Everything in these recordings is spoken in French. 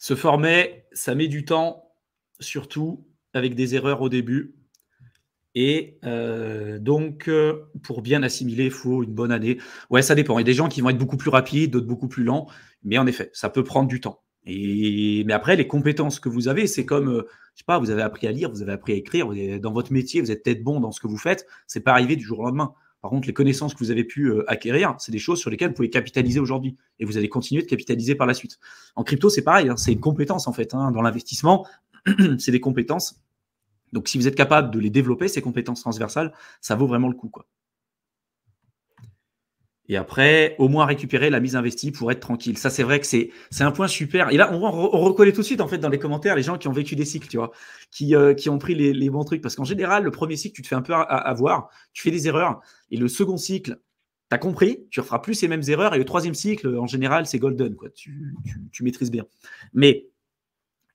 Se former, ça met du temps, surtout avec des erreurs au début. Et euh, donc, euh, pour bien assimiler, il faut une bonne année. Ouais, ça dépend. Il y a des gens qui vont être beaucoup plus rapides, d'autres beaucoup plus lents. Mais en effet, ça peut prendre du temps. Et, mais après, les compétences que vous avez, c'est comme, je euh, je sais pas, vous avez appris à lire, vous avez appris à écrire. dans votre métier, vous êtes peut-être bon dans ce que vous faites. C'est pas arrivé du jour au lendemain. Par contre, les connaissances que vous avez pu euh, acquérir, c'est des choses sur lesquelles vous pouvez capitaliser aujourd'hui et vous allez continuer de capitaliser par la suite. En crypto, c'est pareil, hein, c'est une compétence en fait. Hein. dans l'investissement, c'est des compétences. Donc, si vous êtes capable de les développer, ces compétences transversales, ça vaut vraiment le coup. Quoi et après au moins récupérer la mise investie pour être tranquille. Ça, c'est vrai que c'est un point super. Et là, on, on, reconnaît tout de suite en fait dans les commentaires les gens qui ont vécu des cycles, tu vois, qui, euh, qui ont pris les, bons trucs. Parce qu'en général, le premier cycle, tu te fais un peu avoir, tu fais des erreurs, et le second cycle, tu as compris, tu ne referas plus ces mêmes erreurs, et le troisième cycle, en général, c'est golden, quoi. Tu, maîtrises bien. Mais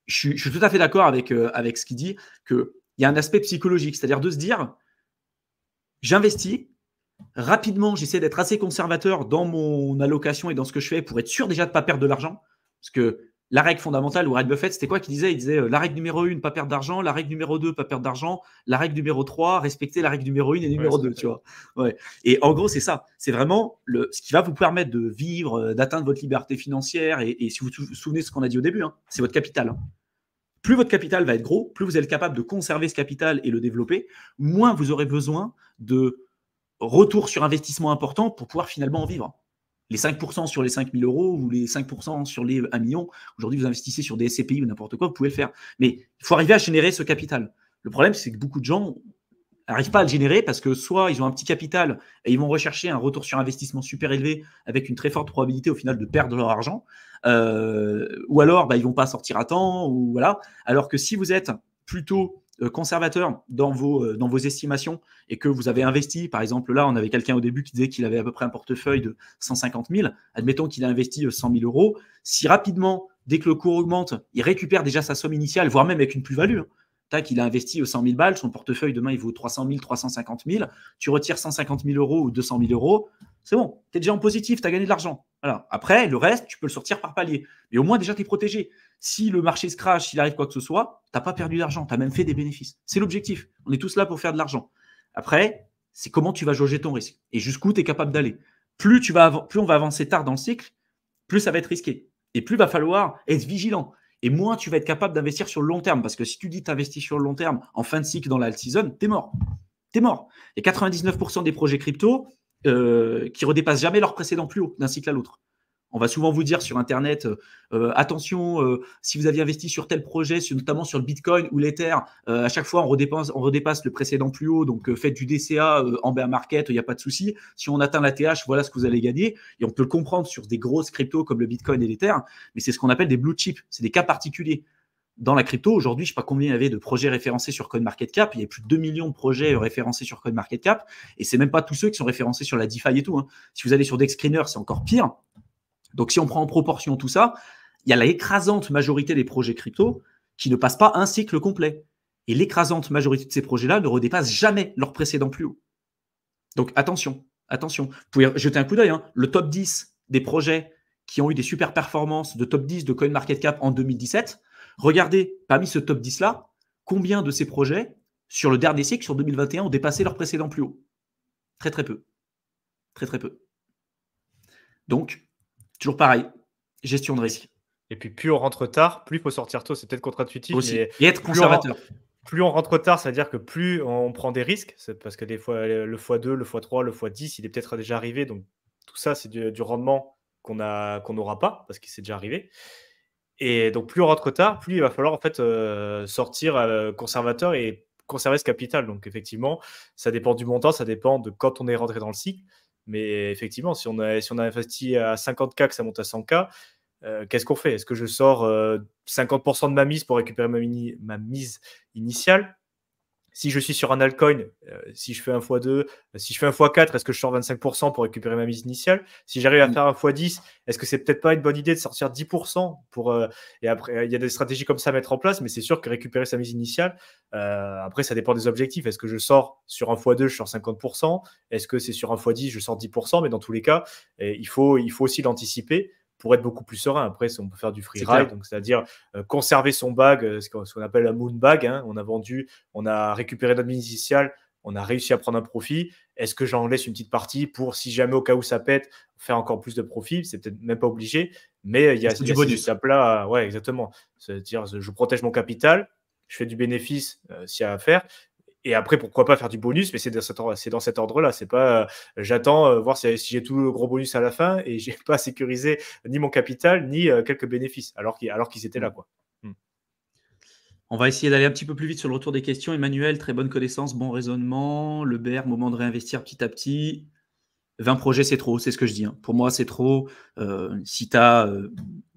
je suis, tout à fait d'accord avec, euh, avec ce qu'il dit, qu'il y a un aspect psychologique, c'est-à-dire de se dire, j'investis, Rapidement, j'essaie d'être assez conservateur dans mon allocation et dans ce que je fais pour être sûr déjà de ne pas perdre de l'argent. Parce que la règle fondamentale, ou de Buffett, c'était quoi qu'il disait Il disait euh, la règle numéro 1, pas perdre d'argent, la règle numéro 2, pas perdre d'argent, la règle numéro 3, respecter la règle numéro 1 et numéro 2, tu vois. Ouais. Et en gros, c'est ça. C'est vraiment le, ce qui va vous permettre de vivre, euh, d'atteindre votre liberté financière. Et, si vous vous souvenez ce qu'on a dit au début, hein, c'est votre capital. Hein. Plus votre capital va être gros, plus vous êtes capable de conserver ce capital et le développer, moins vous aurez besoin de retour sur investissement important pour pouvoir finalement en vivre. Les 5% sur les 5 000 euros ou les 5% sur les 1 million, aujourd'hui vous investissez sur des SCPI ou n'importe quoi, vous pouvez le faire. Mais il faut arriver à générer ce capital. Le problème, c'est que beaucoup de gens n'arrivent pas à le générer parce que soit ils ont un petit capital et ils vont rechercher un retour sur investissement super élevé avec une très forte probabilité au final de perdre leur argent, euh, ou alors bah, ils vont pas sortir à temps, ou voilà. Alors que si vous êtes plutôt euh, conservateur dans vos, euh, dans vos estimations et que vous avez investi, par exemple, là, on avait quelqu'un au début qui disait qu'il avait à peu près un portefeuille de 150 000, admettons qu'il a investi 100 euh, 000 euros, si rapidement, dès que le cours augmente, il récupère déjà sa somme initiale, voire même avec une plus-value. Hein. Tac, il a investi 100 000 balles, son portefeuille demain il vaut 300 000, 350 000, tu retires 150 000 euros ou 200 000 euros, c'est bon, tu es déjà en positif, tu as gagné de l'argent. alors Après, le reste, tu peux le sortir par palier. Mais au moins, déjà, tu es protégé si le marché se crache, s'il arrive quoi que ce soit, tu n'as pas perdu d'argent, tu as même fait des bénéfices. C'est l'objectif. On est tous là pour faire de l'argent. Après, c'est comment tu vas jauger ton risque et jusqu'où tu es capable d'aller. Plus, tu vas plus on va avancer tard dans le cycle, plus ça va être risqué. Et plus il va falloir être vigilant. Et moins tu vas être capable d'investir sur le long terme. Parce que si tu dis tu investis sur le long terme en fin de cycle dans la season, es mort. T'es mort. Et 99% des projets crypto euh, qui redépassent jamais leur précédent plus haut d'un cycle à l'autre. On va souvent vous dire sur Internet, euh, euh, attention, euh, si vous aviez investi sur tel projet, notamment sur le Bitcoin ou l'Ether, à chaque fois on redépasse, on redépasse le précédent plus haut, donc faites du DCA en bear market, il n'y a pas de souci. Si on atteint la TH, voilà ce que vous allez gagner. Et on peut le comprendre sur des grosses cryptos comme le Bitcoin et l'Ether, mais c'est ce qu'on appelle des blue chips, c'est des cas particuliers. Dans la crypto, aujourd'hui, je ne sais pas combien il y avait de projets référencés sur CoinMarketCap. Il y a plus de 2 millions de projets référencés sur CoinMarketCap. Et ce c'est même pas tous ceux qui sont référencés sur la DeFi et tout. Hein. Si vous allez sur DexScreener, c'est encore pire donc si on prend en proportion tout ça, il y a l'écrasante majorité des projets crypto qui ne passent pas un cycle complet. Et l'écrasante majorité de ces projets-là ne redépassent jamais leur précédent plus haut. Donc attention, attention. Vous pouvez jeter un coup d'œil. Hein. Le top 10 des projets qui ont eu des super performances de top 10 de CoinMarketCap en 2017, regardez, parmi ce top 10-là, combien de ces projets, sur le dernier cycle, sur 2021, ont dépassé leur précédent plus haut Très très peu. Très très peu. Donc, Toujours pareil, gestion de risque. Et puis plus on rentre tard, plus il faut sortir tôt. C'est peut-être contre-intuitif. et être conservateur. plus on rentre tard, c'est-à-dire que plus on prend des risques, parce que des fois le x2, le x3, le x10, il est peut-être déjà arrivé. Donc tout ça, c'est du, rendement qu'on n'aura pas, parce qu'il s'est déjà arrivé. Et donc plus on rentre tard, plus il va falloir en fait euh, sortir euh, conservateur et conserver ce capital. Donc effectivement, ça dépend du montant, ça dépend de quand on est rentré dans le cycle. Mais effectivement, si on a, si on investi à 50K, que ça monte à 100K, euh, qu'est-ce qu'on fait Est-ce que je sors 50% euh, de ma mise pour récupérer ma mise initiale si je suis sur un altcoin, euh, si je fais un x2, euh, si je fais un x4, est-ce que je sors 25% pour récupérer ma mise initiale Si j'arrive à mm. faire un x10, est-ce que c'est peut-être pas une bonne idée de sortir 10% pour euh, Et après, il y a des stratégies comme ça à mettre en place, mais c'est sûr que récupérer sa mise initiale, après, ça dépend des objectifs. Est-ce que je sors sur un x2, je sors 50% Est-ce que c'est sur un x10, je sors 10% Mais dans tous les cas, il, faut, il faut aussi l'anticiper pour être beaucoup plus serein. Après, on peut faire du free ride, donc c'est-à-dire euh, conserver son bag, euh, ce qu'on appelle la moon bag. Hein, on a vendu, on a récupéré notre on a réussi à prendre un profit. Est-ce que j'en laisse une petite partie pour, si jamais au cas où ça pète, faire encore plus de profit C'est peut-être même pas obligé, mais euh, il y a, du bonus. là, ouais, exactement. C'est-à-dire, je protège mon capital, je fais du bénéfice s'il y a à faire, et après, pourquoi pas faire du bonus, mais c'est dans cet, ordre-là. c'est pas euh, j'attends euh, voir si, j'ai tout le gros bonus à la fin et j'ai pas sécurisé ni mon capital ni euh, quelques bénéfices, alors qu'ils étaient là. Mm. quoi. Mm. On va essayer d'aller un petit peu plus vite sur le retour des questions. Emmanuel, très bonne connaissance, bon raisonnement. Le BR, moment de réinvestir petit à petit. 20 projets, c'est trop, c'est ce que je dis. Hein. Pour moi, c'est trop. si tu as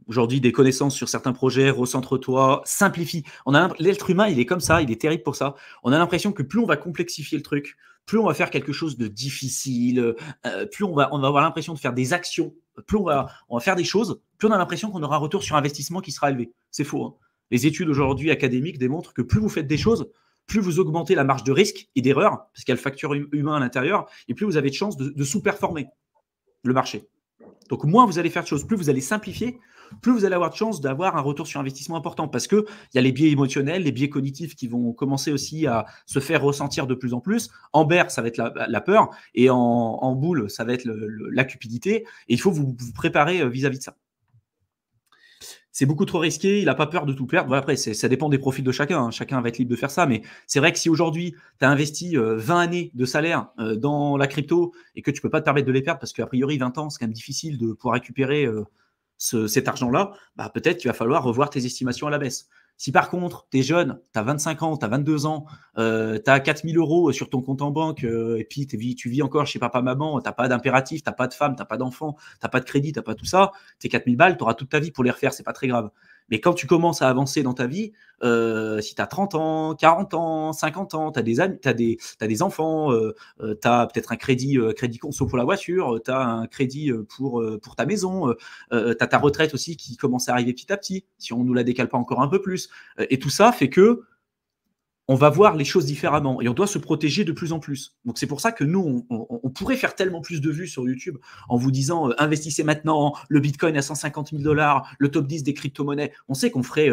aujourd'hui des connaissances sur certains projets, recentre-toi, simplifie. On a l'être humain, il est comme ça, il est terrible pour ça. On a l'impression que plus on va complexifier le truc, plus on va faire quelque chose de difficile, euh, plus on va, on va avoir l'impression de faire des actions, plus on va, faire des choses, plus on a l'impression qu'on aura un retour sur investissement qui sera élevé. C'est faux. Hein. Les études aujourd'hui académiques démontrent que plus vous faites des choses, plus vous augmentez la marge de risque et d'erreur, parce qu'il y a le facteur humain à l'intérieur, et plus vous avez de chances de, de sous-performer le marché. Donc moins vous allez faire de choses, plus vous allez simplifier, plus vous allez avoir de chances d'avoir un retour sur investissement important parce qu'il y a les biais émotionnels, les biais cognitifs qui vont commencer aussi à se faire ressentir de plus en plus. En berre, ça va être la, peur et en, boule, ça va être la cupidité. Et il faut vous, préparer vis à -vis de ça c'est beaucoup trop risqué, il n'a pas peur de tout perdre. après, ça dépend des profils de chacun. Hein. Chacun va être libre de faire ça. Mais c'est vrai que si aujourd'hui, tu as investi 20 euh, années de salaire euh, dans la crypto et que tu ne peux pas te permettre de les perdre parce qu'à priori, 20 ans, c'est quand même difficile de pouvoir récupérer euh, cet argent-là, bah, peut-être tu vas falloir revoir tes estimations à la baisse. Si par contre, tu es jeune, tu as 25 ans, tu as 22 ans, tu as 4000 euros sur ton compte en banque, euh, et puis tu vis encore chez papa-maman, tu pas d'impératif, tu pas de femme, tu pas d'enfant, tu pas de crédit, tu pas tout ça, tes 4000 balles, tu auras toute ta vie pour les refaire, c'est pas très grave. Mais quand tu commences à avancer dans ta vie, euh, si tu as 30 ans, 40 ans, 50 ans, tu as des, des, enfants, euh, euh, tu as peut-être un crédit, crédit conso pour la voiture, tu as un crédit pour, pour ta maison, tu as ta retraite aussi qui commence à arriver petit à petit, si on nous la décale pas encore un peu plus. et tout ça fait que on va voir les choses différemment et on doit se protéger de plus en plus. Donc c'est pour ça que nous, on, pourrait faire tellement plus de vues sur YouTube en vous disant euh, investissez maintenant, le Bitcoin à 150 000 dollars, le top 10 des crypto-monnaies. On sait qu'on ferait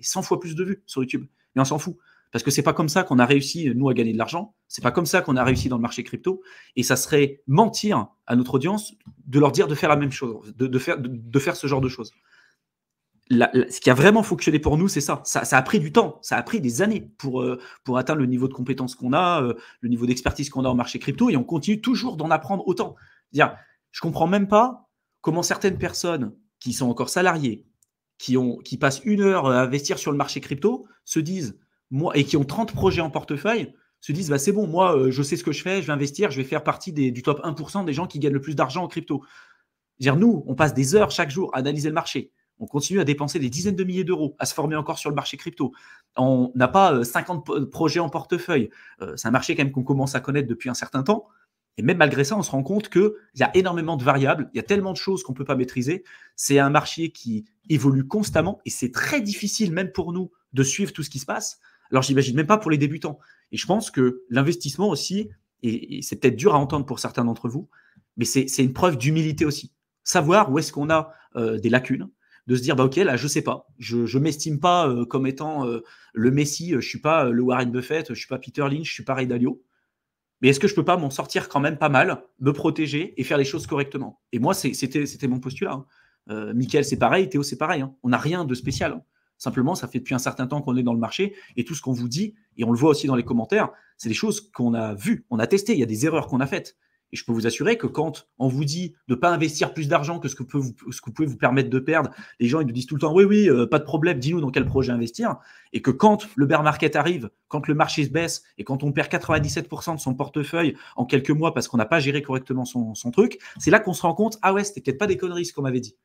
100 euh, fois plus de vues sur YouTube, mais on s'en fout. Parce que c'est pas comme ça qu'on a réussi, euh, nous, à gagner de l'argent. C'est pas comme ça qu'on a réussi dans le marché crypto. Et ça serait mentir à notre audience de leur dire de faire la même chose, de, faire, de faire ce genre de choses ce qui a vraiment fonctionné pour nous, c'est ça. ça. a pris du temps, ça a pris des années pour, euh, pour atteindre le niveau de compétence qu'on a, euh, le niveau d'expertise qu'on a au marché crypto, et on continue toujours d'en apprendre autant. Je je comprends même pas comment certaines personnes qui sont encore salariées, qui, ont, qui passent une heure à investir sur le marché crypto, se disent, moi, et qui ont 30 projets en portefeuille, se disent, bah, c'est bon, moi, euh, je sais ce que je fais, je vais investir, je vais faire partie du top 1% des gens qui gagnent le plus d'argent en crypto. nous, on passe des heures chaque jour à analyser le marché, on continue à dépenser des dizaines de milliers d'euros, à se former encore sur le marché crypto. On n'a pas 50 euh, projets en portefeuille. Euh, c'est un marché quand même qu'on commence à connaître depuis un certain temps. Et même malgré ça, on se rend compte qu'il y a énormément de variables, il y a tellement de choses qu'on ne peut pas maîtriser. C'est un marché qui évolue constamment et c'est très difficile même pour nous de suivre tout ce qui se passe. Alors j'imagine même pas pour les débutants. Et je pense que l'investissement aussi, et, c'est peut-être dur à entendre pour certains d'entre vous, mais c'est une preuve d'humilité aussi. Savoir où est-ce qu'on a euh, des lacunes, de se dire bah ok là je sais pas, je ne m'estime pas euh, comme étant euh, le Messi, euh, je suis pas le Warren Buffett, je suis pas Peter Lynch, je suis pas Ray Dalio. Mais est-ce que je peux pas m'en sortir quand même pas mal, me protéger et faire les choses correctement Et moi c'était c'était mon postulat. Hein. Michael c'est pareil, Théo c'est pareil. Hein. On n'a rien de spécial. Hein. Simplement, ça fait depuis un certain temps qu'on est dans le marché et tout ce qu'on vous dit, et on le voit aussi dans les commentaires, c'est des choses qu'on a vues, on a testées, il y a des erreurs qu'on a faites. Et je peux vous assurer que quand on vous dit de ne pas investir plus d'argent que ce que, vous, pouvez vous permettre de perdre, les gens ils nous disent tout le temps oui, oui, euh, pas de problème, dis-nous dans quel projet investir. Et que quand le bear market arrive, quand le marché se baisse et quand on perd 97% de son portefeuille en quelques mois parce qu'on n'a pas géré correctement son, truc, c'est là qu'on se rend compte ah ouais, c'était peut-être pas des conneries ce qu'on m'avait dit.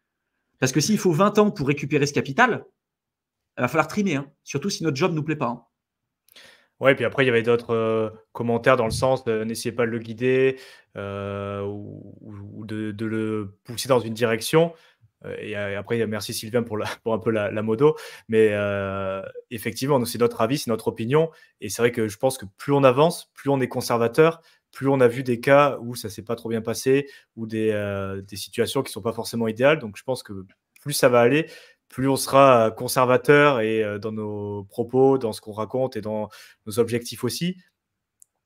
Parce que s'il faut 20 ans pour récupérer ce capital, il va falloir trimer, hein. surtout si notre job ne nous plaît pas. Hein. Ouais, puis après, il y avait d'autres euh, commentaires dans le sens de n'essayez pas de le guider euh, ou, de, le pousser dans une direction. Euh, et après, merci Sylvain pour, pour un peu la, la modo. Mais effectivement, c'est notre avis, c'est notre opinion. Et c'est vrai que je pense que plus on avance, plus on est conservateur, plus on a vu des cas où ça s'est pas trop bien passé ou des, des situations qui sont pas forcément idéales. Donc je pense que plus ça va aller, plus on sera euh, conservateur et euh, dans nos propos, dans ce qu'on raconte et dans nos objectifs aussi.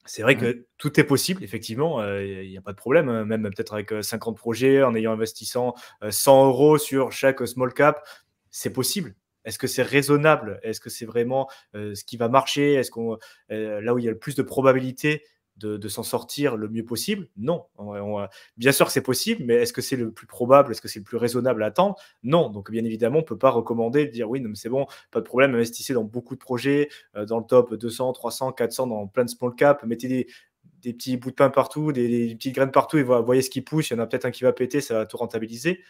C'est vrai que tout est possible, effectivement, euh, il n'y a pas de problème, hein, même peut-être avec 50 projets, en ayant investissant 100 euros sur chaque small cap, c'est possible. Est-ce que c'est raisonnable Est-ce que c'est vraiment ce qui va marcher Est-ce qu'on là où il y a le plus de probabilité de, s'en sortir le mieux possible Non. Euh, bien sûr que c'est possible, mais est-ce que c'est le plus probable Est-ce que c'est le plus raisonnable à attendre Non. Donc, bien évidemment, on ne peut pas recommander de dire oui, non, mais c'est bon, pas de problème, investissez dans beaucoup de projets, euh, dans le top 200, 300, 400, dans plein de small cap, mettez des, petits bouts de pain partout, des petites graines partout et voyez ce qui pousse. Il y en a peut-être un qui va péter, ça va tout rentabiliser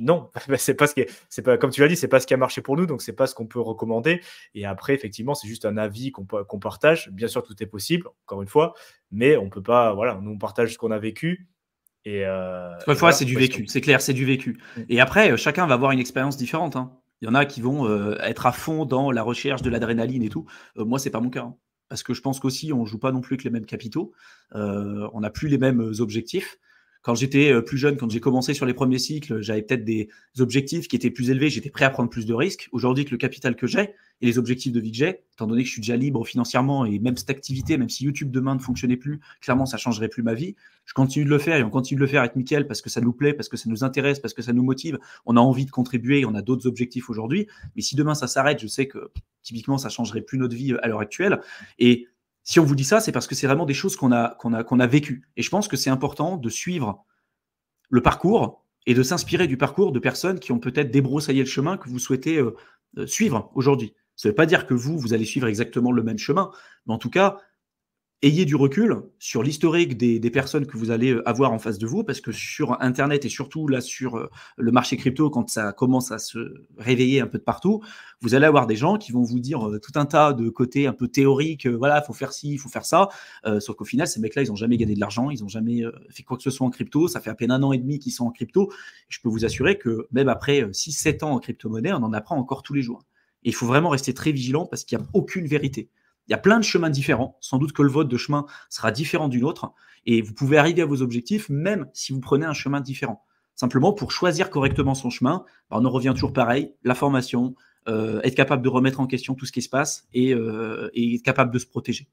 non, bah, c'est pas ce c'est pas comme tu l'as dit, c'est pas ce qui a marché pour nous, donc c'est pas ce qu'on peut recommander. Et après, effectivement, c'est juste un avis qu'on partage. Bien sûr, tout est possible, encore une fois, mais on peut pas, voilà, nous on partage ce qu'on a vécu. Et fois, euh, c'est du vécu, c'est clair, c'est du vécu. Mm. Et après, euh, chacun va avoir une expérience différente. Hein. Il y en a qui vont euh, être à fond dans la recherche de l'adrénaline et tout. Moi, moi, c'est pas mon cas. Hein. Parce que je pense qu'aussi, on joue pas non plus avec les mêmes capitaux. on n'a plus les mêmes objectifs. Quand j'étais euh, plus jeune, quand j'ai commencé sur les premiers cycles, j'avais peut-être des objectifs qui étaient plus élevés, j'étais prêt à prendre plus de risques. Aujourd'hui, avec le capital que j'ai et les objectifs de vie que j'ai, étant donné que je suis déjà libre financièrement et même cette activité, même si YouTube demain ne fonctionnait plus, clairement, ça changerait plus ma vie. Je continue de le faire et on continue de le faire avec Mickaël parce que ça nous plaît, parce que ça nous intéresse, parce que ça nous motive. On a envie de contribuer, on a d'autres objectifs aujourd'hui. Mais si demain ça s'arrête, je sais que typiquement, ça changerait plus notre vie euh, à l'heure actuelle. Et si on vous dit ça, c'est parce que c'est vraiment des choses qu'on a, a, a vécues. Et je pense que c'est important de suivre le parcours et de s'inspirer du parcours de personnes qui ont peut-être débroussaillé le chemin que vous souhaitez euh, euh, suivre aujourd'hui. Ça ne veut pas dire que vous, vous allez suivre exactement le même chemin, mais en tout cas, ayez du recul sur l'historique des, personnes que vous allez euh, avoir en face de vous, parce que sur Internet et surtout là sur euh, le marché crypto, quand ça commence à se réveiller un peu de partout, vous allez avoir des gens qui vont vous dire euh, tout un tas de côtés un peu théoriques, voilà, faut faire ci, il faut faire ça, sauf qu'au final, ces mecs-là, ils n'ont jamais gagné de l'argent, ils n'ont jamais fait quoi que ce soit en crypto, ça fait à peine un an et demi qu'ils sont en crypto, je peux vous assurer que même après 6-7 ans en crypto-monnaie, on en apprend encore tous les jours. il faut vraiment rester très vigilant parce qu'il n'y a aucune vérité. Il y a plein de chemins différents. Sans doute que le vote de chemin sera différent d'une autre. Et vous pouvez arriver à vos objectifs même si vous prenez un chemin différent. Simplement, pour choisir correctement son chemin, ben, on en revient toujours pareil, la formation, euh, être capable de remettre en question tout ce qui se passe et, euh, et être capable de se protéger.